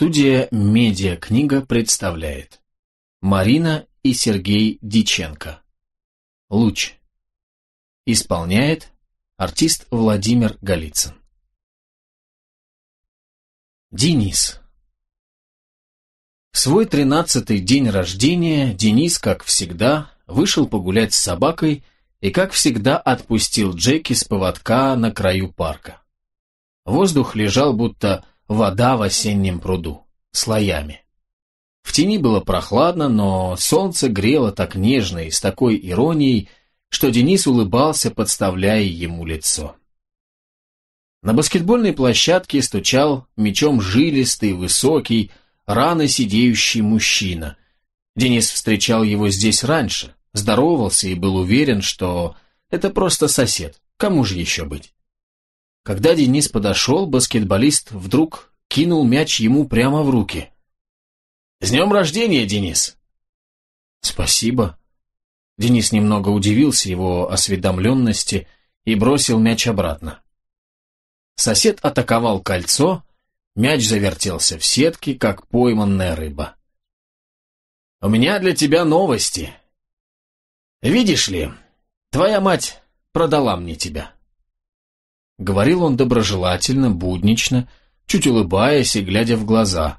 Студия «Медиакнига» представляет Марина и Сергей Диченко Луч Исполняет артист Владимир Голицын Денис В свой тринадцатый день рождения Денис, как всегда, вышел погулять с собакой и, как всегда, отпустил Джеки с поводка на краю парка. Воздух лежал будто вода в осеннем пруду, слоями. В тени было прохладно, но солнце грело так нежно и с такой иронией, что Денис улыбался, подставляя ему лицо. На баскетбольной площадке стучал мечом жилистый, высокий, рано сидеющий мужчина. Денис встречал его здесь раньше, здоровался и был уверен, что это просто сосед, кому же еще быть. Когда Денис подошел, баскетболист вдруг кинул мяч ему прямо в руки. «С днем рождения, Денис!» «Спасибо». Денис немного удивился его осведомленности и бросил мяч обратно. Сосед атаковал кольцо, мяч завертелся в сетке, как пойманная рыба. «У меня для тебя новости. Видишь ли, твоя мать продала мне тебя». Говорил он доброжелательно, буднично, чуть улыбаясь и глядя в глаза.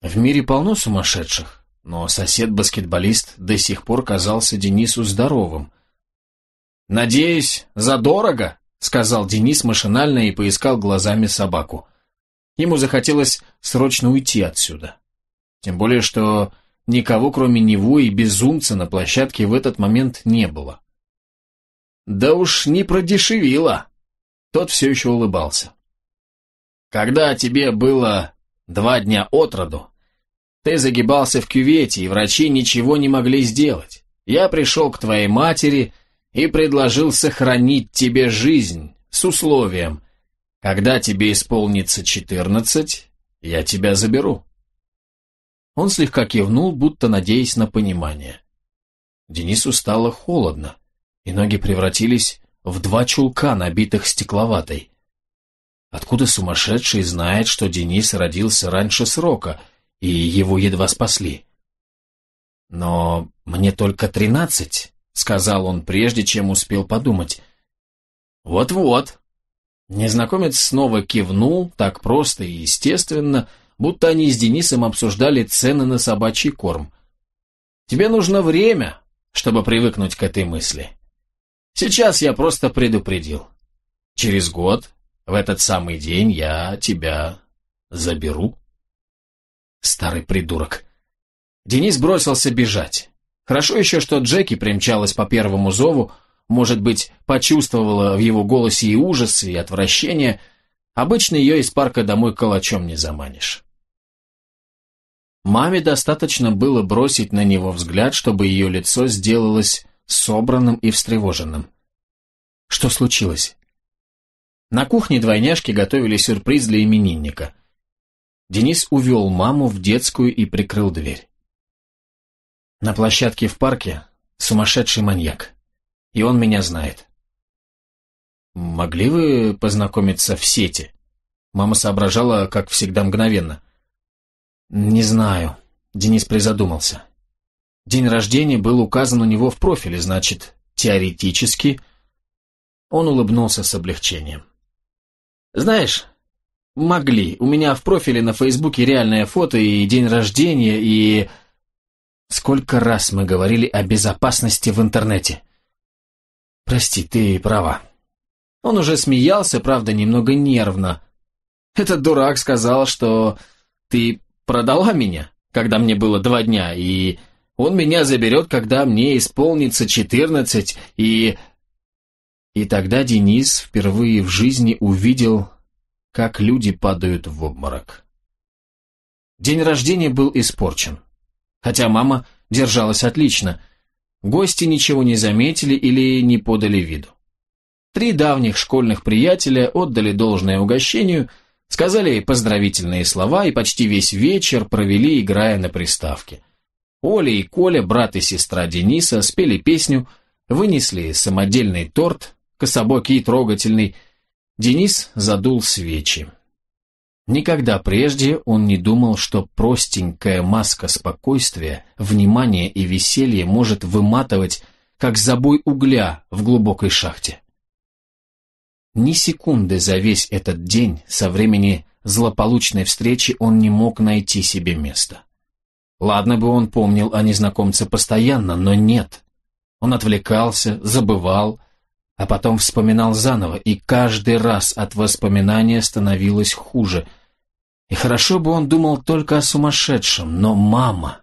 В мире полно сумасшедших, но сосед-баскетболист до сих пор казался Денису здоровым. «Надеюсь, задорого?» — сказал Денис машинально и поискал глазами собаку. Ему захотелось срочно уйти отсюда. Тем более, что никого, кроме него и безумца, на площадке в этот момент не было. «Да уж не продешевило. Тот все еще улыбался. «Когда тебе было два дня от роду, ты загибался в кювете, и врачи ничего не могли сделать. Я пришел к твоей матери и предложил сохранить тебе жизнь с условием, когда тебе исполнится четырнадцать, я тебя заберу». Он слегка кивнул, будто надеясь на понимание. Денису стало холодно, и ноги превратились в два чулка, набитых стекловатой. Откуда сумасшедший знает, что Денис родился раньше срока, и его едва спасли? «Но мне только тринадцать», — сказал он, прежде чем успел подумать. «Вот-вот». Незнакомец снова кивнул, так просто и естественно, будто они с Денисом обсуждали цены на собачий корм. «Тебе нужно время, чтобы привыкнуть к этой мысли». Сейчас я просто предупредил. Через год, в этот самый день, я тебя заберу. Старый придурок. Денис бросился бежать. Хорошо еще, что Джеки примчалась по первому зову, может быть, почувствовала в его голосе и ужас, и отвращение. Обычно ее из парка домой калачом не заманишь. Маме достаточно было бросить на него взгляд, чтобы ее лицо сделалось собранным и встревоженным. Что случилось? На кухне двойняшки готовили сюрприз для именинника. Денис увел маму в детскую и прикрыл дверь. На площадке в парке сумасшедший маньяк. И он меня знает. Могли вы познакомиться в сети? Мама соображала, как всегда, мгновенно. Не знаю. Денис призадумался. День рождения был указан у него в профиле, значит, теоретически... Он улыбнулся с облегчением. «Знаешь, могли. У меня в профиле на Фейсбуке реальное фото и день рождения, и... Сколько раз мы говорили о безопасности в интернете?» «Прости, ты права». Он уже смеялся, правда, немного нервно. «Этот дурак сказал, что ты продала меня, когда мне было два дня, и он меня заберет, когда мне исполнится четырнадцать, и... И тогда Денис впервые в жизни увидел, как люди падают в обморок. День рождения был испорчен. Хотя мама держалась отлично. Гости ничего не заметили или не подали виду. Три давних школьных приятеля отдали должное угощению, сказали поздравительные слова и почти весь вечер провели, играя на приставке – Оля и Коля, брат и сестра Дениса, спели песню, вынесли самодельный торт, кособокий и трогательный. Денис задул свечи. Никогда прежде он не думал, что простенькая маска спокойствия, внимания и веселья может выматывать, как забой угля в глубокой шахте. Ни секунды за весь этот день, со времени злополучной встречи, он не мог найти себе места. Ладно бы он помнил о незнакомце постоянно, но нет. Он отвлекался, забывал, а потом вспоминал заново, и каждый раз от воспоминания становилось хуже. И хорошо бы он думал только о сумасшедшем, но мама...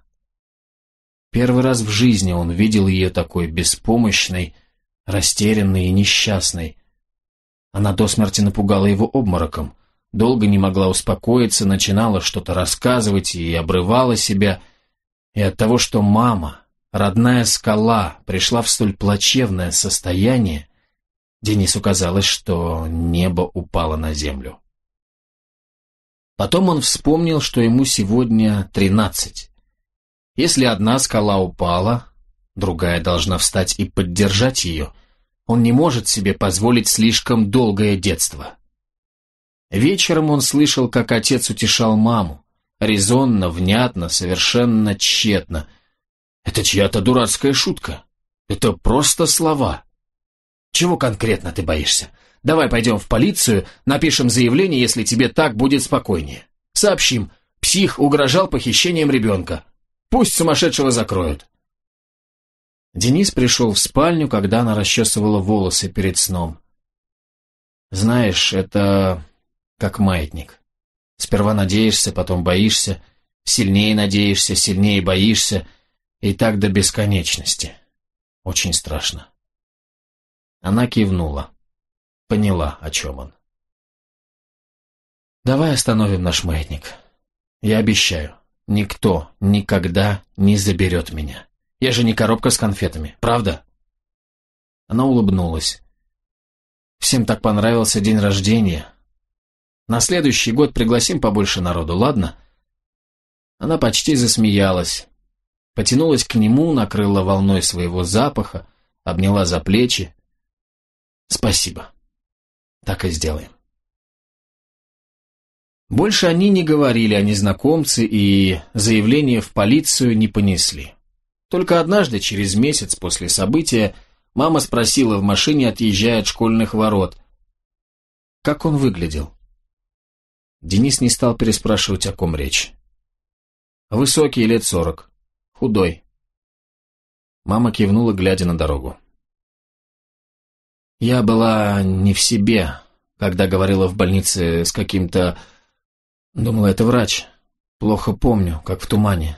Первый раз в жизни он видел ее такой беспомощной, растерянной и несчастной. Она до смерти напугала его обмороком долго не могла успокоиться, начинала что-то рассказывать и обрывала себя. И от того, что мама, родная скала, пришла в столь плачевное состояние, Денису казалось, что небо упало на землю. Потом он вспомнил, что ему сегодня тринадцать. Если одна скала упала, другая должна встать и поддержать ее. Он не может себе позволить слишком долгое детство. Вечером он слышал, как отец утешал маму. Резонно, внятно, совершенно тщетно. «Это чья-то дурацкая шутка. Это просто слова». «Чего конкретно ты боишься? Давай пойдем в полицию, напишем заявление, если тебе так будет спокойнее. Сообщим, псих угрожал похищением ребенка. Пусть сумасшедшего закроют». Денис пришел в спальню, когда она расчесывала волосы перед сном. «Знаешь, это как маятник. Сперва надеешься, потом боишься, сильнее надеешься, сильнее боишься, и так до бесконечности. Очень страшно. Она кивнула. Поняла, о чем он. «Давай остановим наш маятник. Я обещаю, никто никогда не заберет меня. Я же не коробка с конфетами, правда?» Она улыбнулась. Всем так понравился день рождения, на следующий год пригласим побольше народу, ладно?» Она почти засмеялась, потянулась к нему, накрыла волной своего запаха, обняла за плечи. «Спасибо. Так и сделаем». Больше они не говорили о а незнакомце и заявление в полицию не понесли. Только однажды, через месяц после события, мама спросила в машине, отъезжая от школьных ворот, как он выглядел. Денис не стал переспрашивать, о ком речь. «Высокий, лет сорок. Худой». Мама кивнула, глядя на дорогу. «Я была не в себе, когда говорила в больнице с каким-то... Думала, это врач. Плохо помню, как в тумане.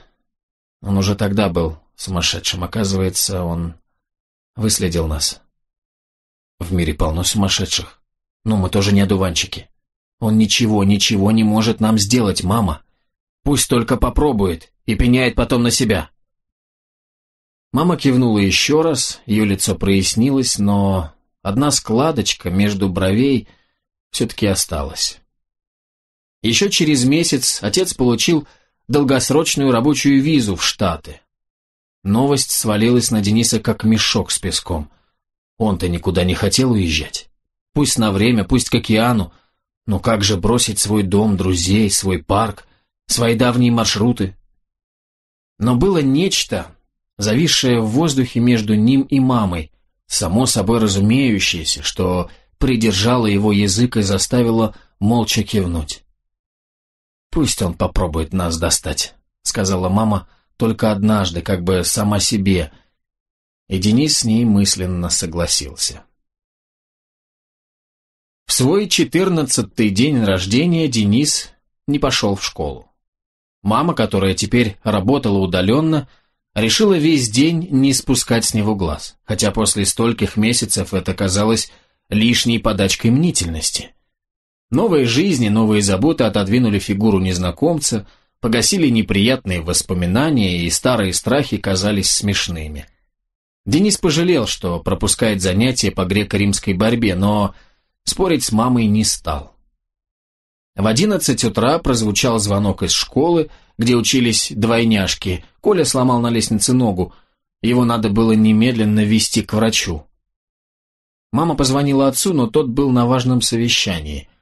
Он уже тогда был сумасшедшим. Оказывается, он выследил нас. В мире полно сумасшедших. Но ну, мы тоже не одуванчики». Он ничего, ничего не может нам сделать, мама. Пусть только попробует и пеняет потом на себя. Мама кивнула еще раз, ее лицо прояснилось, но одна складочка между бровей все-таки осталась. Еще через месяц отец получил долгосрочную рабочую визу в Штаты. Новость свалилась на Дениса как мешок с песком. Он-то никуда не хотел уезжать. Пусть на время, пусть к океану, но как же бросить свой дом, друзей, свой парк, свои давние маршруты? Но было нечто, зависшее в воздухе между ним и мамой, само собой разумеющееся, что придержало его язык и заставило молча кивнуть. «Пусть он попробует нас достать», — сказала мама только однажды, как бы сама себе, и Денис с ней мысленно согласился. В свой четырнадцатый день рождения Денис не пошел в школу. Мама, которая теперь работала удаленно, решила весь день не спускать с него глаз, хотя после стольких месяцев это казалось лишней подачкой мнительности. Новые жизни, новые заботы отодвинули фигуру незнакомца, погасили неприятные воспоминания, и старые страхи казались смешными. Денис пожалел, что пропускает занятия по греко-римской борьбе, но Спорить с мамой не стал. В одиннадцать утра прозвучал звонок из школы, где учились двойняшки. Коля сломал на лестнице ногу. Его надо было немедленно вести к врачу. Мама позвонила отцу, но тот был на важном совещании –